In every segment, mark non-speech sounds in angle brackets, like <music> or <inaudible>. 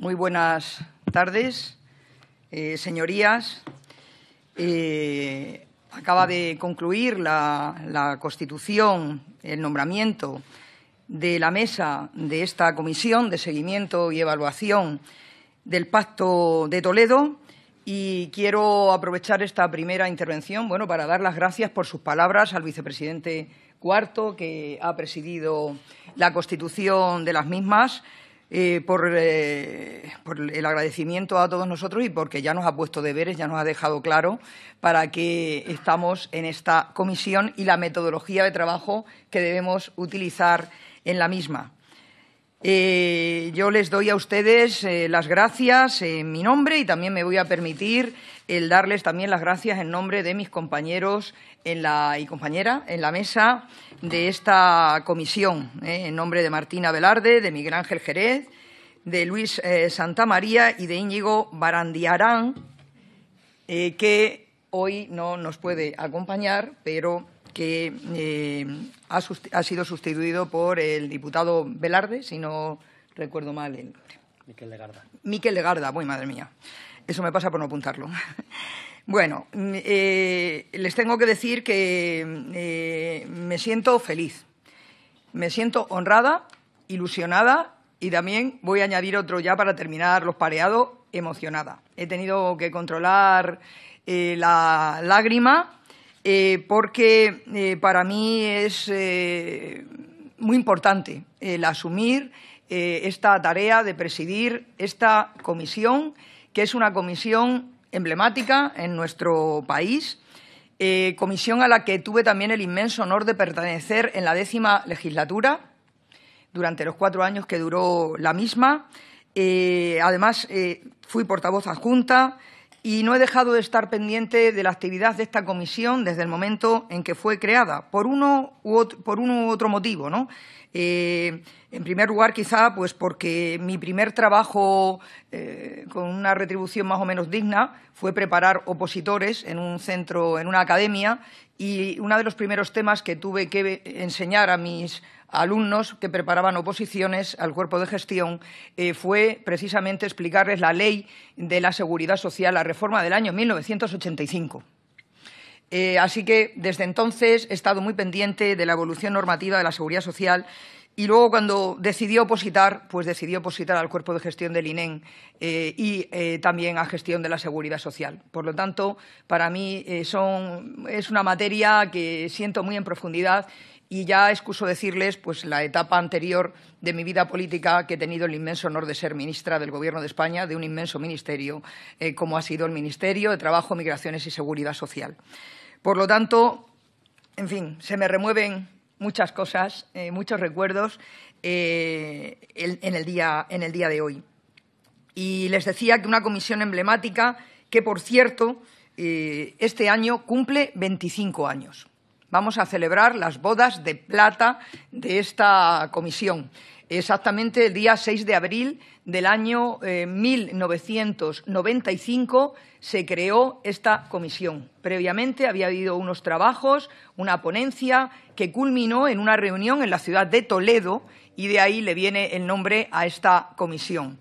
Muy buenas tardes, eh, señorías. Eh, acaba de concluir la, constitución, el nombramiento de la mesa de esta comisión de seguimiento y evaluación del Pacto de Toledo y quiero aprovechar esta primera intervención bueno, para dar las gracias por sus palabras al vicepresidente cuarto que ha presidido la constitución de las mismas eh, por, eh, por, el agradecimiento a todos nosotros y porque ya nos ha puesto deberes, ya nos ha dejado claro para qué estamos en esta comisión y la metodología de trabajo que debemos utilizar en la misma. Eh, yo les doy a ustedes eh, las gracias en mi nombre y también me voy a permitir el darles también las gracias en nombre de mis compañeros en la, y compañera en la mesa de esta comisión, eh, en nombre de Martina Velarde, de Miguel Ángel Jerez, de Luis Santa María y de Íñigo Barandiarán, que hoy no nos puede acompañar, pero que eh, ha, sido sustituido por el diputado Velarde, si no recuerdo mal el nombre. Miquel Legarda. Miquel Legarda, muy madre mía. Eso me pasa por no apuntarlo. <laughs> bueno, mm, eh, les tengo que decir que eh, me siento feliz, me siento honrada, ilusionada y también voy a añadir otro ya para terminar los pareados, emocionada. He tenido que controlar la lágrima eh, porque eh, para mí es eh, muy importante el asumir esta tarea de presidir esta comisión, que es una comisión emblemática en nuestro país, comisión a la que tuve también el inmenso honor de pertenecer en la décima legislatura, durante los cuatro años que duró la misma. además, fui portavoz adjunta, y no he dejado de estar pendiente de la actividad de esta comisión desde el momento en que fue creada, por uno u otro, motivo. Eh, en primer lugar, quizá pues porque mi primer trabajo eh, con una retribución más o menos digna fue preparar opositores en un centro, en una academia, y uno de los primeros temas que tuve que enseñar a mis alumnos que preparaban oposiciones al cuerpo de gestión eh, fue precisamente explicarles la ley de la seguridad social, la reforma del año 1985. Eh, así que desde entonces he estado muy pendiente de la evolución normativa de la seguridad social y luego cuando decidió opositar, pues decidió opositar al cuerpo de gestión del INEM eh, y también a gestión de la seguridad social. Por lo tanto, para mí es una materia que siento muy en profundidad y ya excuso decirles pues la etapa anterior de mi vida política que he tenido el inmenso honor de ser ministra del Gobierno de España de un inmenso ministerio eh, como ha sido el Ministerio de Trabajo, Migraciones y Seguridad Social. Por lo tanto, en fin, se me remueven muchas cosas, eh, muchos recuerdos eh, en, el día, en el día de hoy. Y les decía que una comisión emblemática que, por cierto, este año cumple 25 años vamos a celebrar las bodas de plata de esta comisión. Exactamente el día 6 de abril del año 1995 eh, se creó esta comisión. Previamente había habido unos trabajos, una ponencia que culminó en una reunión en la ciudad de Toledo y de ahí le viene el nombre a esta comisión.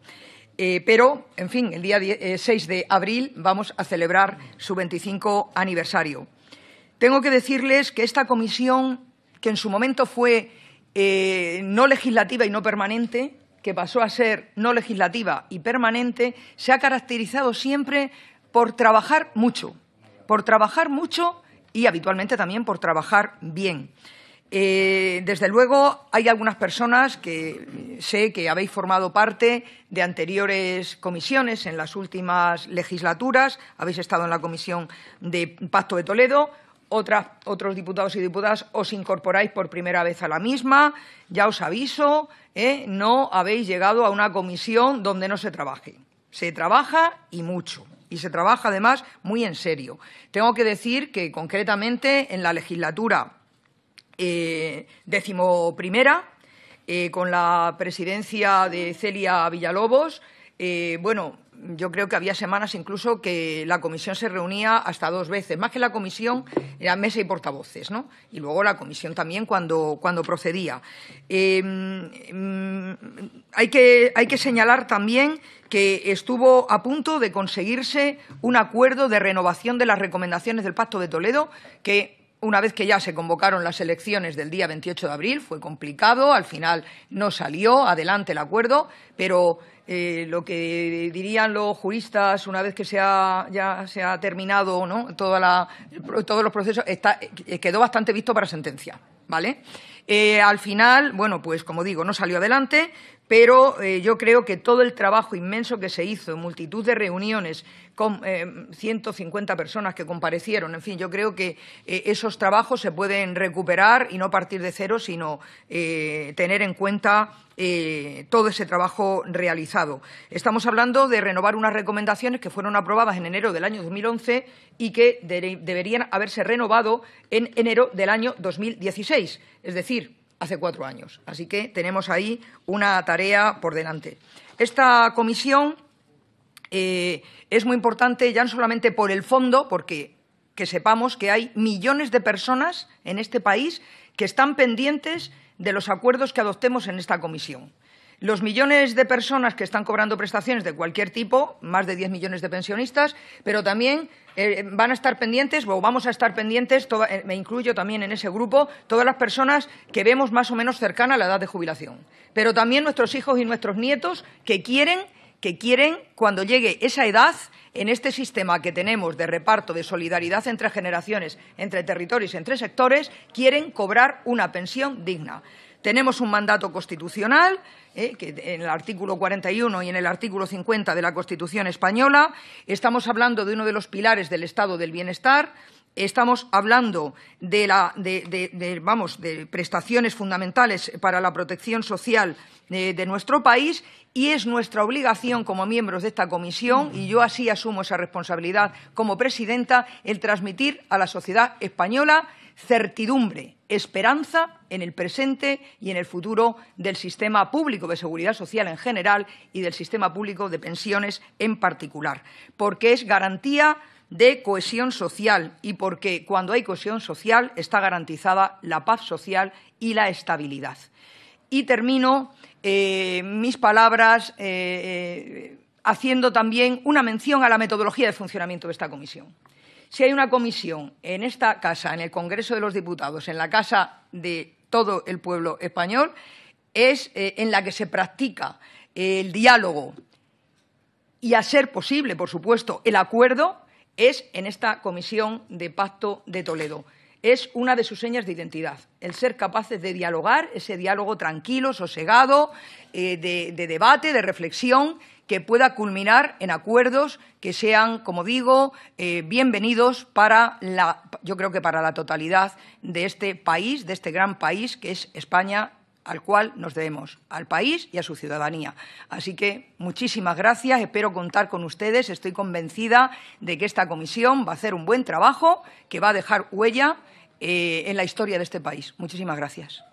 Eh, pero, en fin, el día 6 eh, de abril vamos a celebrar su 25 aniversario. Tengo que decirles que esta comisión, que en su momento fue eh, no legislativa y no permanente, que pasó a ser no legislativa y permanente, se ha caracterizado siempre por trabajar mucho, por trabajar mucho y habitualmente también por trabajar bien. Eh, desde luego, hay algunas personas que sé que habéis formado parte de anteriores comisiones en las últimas legislaturas, habéis estado en la Comisión de Pacto de Toledo, otros diputados y diputadas os incorporáis por primera vez a la misma, ya os aviso, ¿eh? no habéis llegado a una comisión donde no se trabaje. Se trabaja y mucho. Y se trabaja, además, muy en serio. Tengo que decir que, concretamente, en la legislatura eh, decimoprimera, eh, con la presidencia de Celia Villalobos, eh, bueno, yo creo que había semanas incluso que la comisión se reunía hasta dos veces. Más que la comisión, era mesa y portavoces, ¿no? Y luego la comisión también cuando, procedía. Em, mm, hay, que, hay que señalar también que estuvo a punto de conseguirse un acuerdo de renovación de las recomendaciones del Pacto de Toledo que una vez que ya se convocaron las elecciones del día 28 de abril, fue complicado, al final no salió adelante el acuerdo, pero eh, lo que dirían los juristas una vez que se ha, ya se ha terminado ¿no? todos los procesos, está, eh, quedó bastante visto para sentencia. ¿vale? Eh, al final, bueno, pues como digo, no salió adelante, pero eh, yo creo que todo el trabajo inmenso que se hizo, multitud de reuniones con 150 eh, personas que comparecieron, en fin, yo creo que eh, esos trabajos se pueden recuperar y no partir de cero, sino tener en cuenta todo ese trabajo realizado. Estamos hablando de renovar unas recomendaciones que fueron aprobadas en enero del año 2011 y que deberían haberse renovado en enero del año 2016, es decir, hace cuatro años. Así que tenemos ahí una tarea por delante. Esta comisión eh, es muy importante ya no solamente por el fondo, porque que sepamos que hay millones de personas en este país que están pendientes de los acuerdos que adoptemos en esta comisión. Los millones de personas que están cobrando prestaciones de cualquier tipo, más de 10 millones de pensionistas, pero también eh, van a estar pendientes, o vamos a estar pendientes, eh, me incluyo también en ese grupo, todas las personas que vemos más o menos cercana a la edad de jubilación. Pero también nuestros hijos y nuestros nietos que quieren, que quieren, cuando llegue esa edad, en este sistema que tenemos de reparto, de solidaridad entre generaciones, entre territorios, entre sectores, quieren cobrar una pensión digna. Tenemos un mandato constitucional, eh, que en el artículo 41 y en el artículo 50 de la Constitución española. Estamos hablando de uno de los pilares del Estado del Bienestar estamos hablando de, de prestaciones fundamentales para la protección social eh, de, nuestro país y es nuestra obligación como miembros de esta comisión, y yo así asumo esa responsabilidad como presidenta, el transmitir a la sociedad española certidumbre, esperanza en el presente y en el futuro del sistema público de seguridad social en general y del sistema público de pensiones en particular, porque es garantía de cohesión social y porque cuando hay cohesión social está garantizada la paz social y la estabilidad. Y termino eh, mis palabras eh, eh, haciendo también una mención a la metodología de funcionamiento de esta comisión. Si hay una comisión en esta casa, en el Congreso de los Diputados, en la casa de todo el pueblo español, es eh, en la que se practica el diálogo y, a ser posible, por supuesto, el acuerdo, es en esta comisión de Pacto de Toledo. Es una de sus señas de identidad, el ser capaces de dialogar, ese diálogo tranquilo, sosegado, eh, de debate, de reflexión que pueda culminar en acuerdos que sean, como digo, eh, bienvenidos para la, yo creo que para la totalidad de este país, de este gran país que es España al cual nos debemos, al país y a su ciudadanía. Así que muchísimas gracias, espero contar con ustedes, estoy convencida de que esta comisión va a hacer un buen trabajo, que va a dejar huella eh, en la historia de este país. Muchísimas gracias.